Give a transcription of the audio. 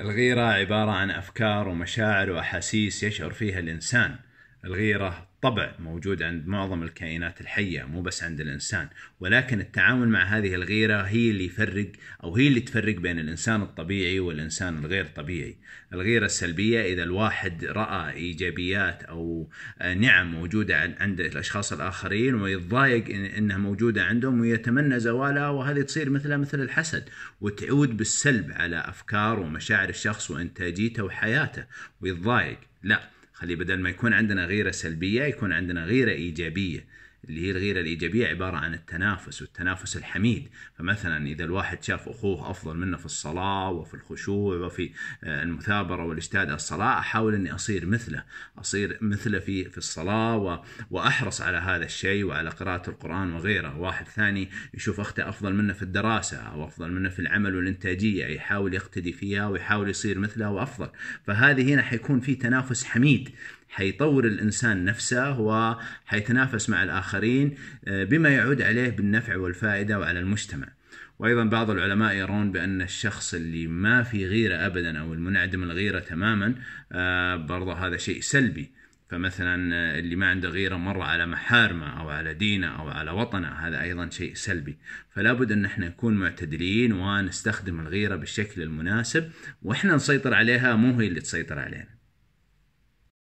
الغيرة عبارة عن أفكار ومشاعر وأحاسيس يشعر فيها الإنسان الغيرة طبع موجود عند معظم الكائنات الحية مو بس عند الإنسان ولكن التعامل مع هذه الغيرة هي اللي يفرق أو هي اللي تفرق بين الإنسان الطبيعي والإنسان الغير طبيعي الغيرة السلبية إذا الواحد رأى إيجابيات أو نعم موجودة عند الأشخاص الآخرين ويتضايق إنها موجودة عندهم ويتمنى زوالها وهذه تصير مثلها مثل الحسد وتعود بالسلب على أفكار ومشاعر الشخص وإنتاجيته وحياته ويتضايق لا خلي بدل ما يكون عندنا غيره سلبيه يكون عندنا غيره ايجابيه اللي هي الغيره الايجابيه عباره عن التنافس والتنافس الحميد فمثلا اذا الواحد شاف اخوه افضل منه في الصلاه وفي الخشوع وفي آه، المثابره والاجتهاد الصلاه احاول اني اصير مثله اصير مثله في في الصلاه واحرص على هذا الشيء وعلى قراءه القران وغيره واحد ثاني يشوف اخته افضل منه في الدراسه او افضل منه في العمل والانتاجيه يحاول يقتدي فيها ويحاول يصير مثلها وافضل فهذه هنا حيكون في تنافس حميد حيطور الانسان نفسه وحيتنافس مع الاخرين آه، بما يعود عليه بالنفع والفائده وعلى المجتمع. وايضا بعض العلماء يرون بان الشخص اللي ما في غيره ابدا او المنعدم الغيره تماما آه، برضه هذا شيء سلبي. فمثلا آه، اللي ما عنده غيره مرة على محارمه أو على دينه أو على وطنه هذا أيضا شيء سلبي فلا بد أن احنا نكون معتدلين ونستخدم الغيرة بالشكل المناسب وإحنا نسيطر عليها مو هي اللي تسيطر علينا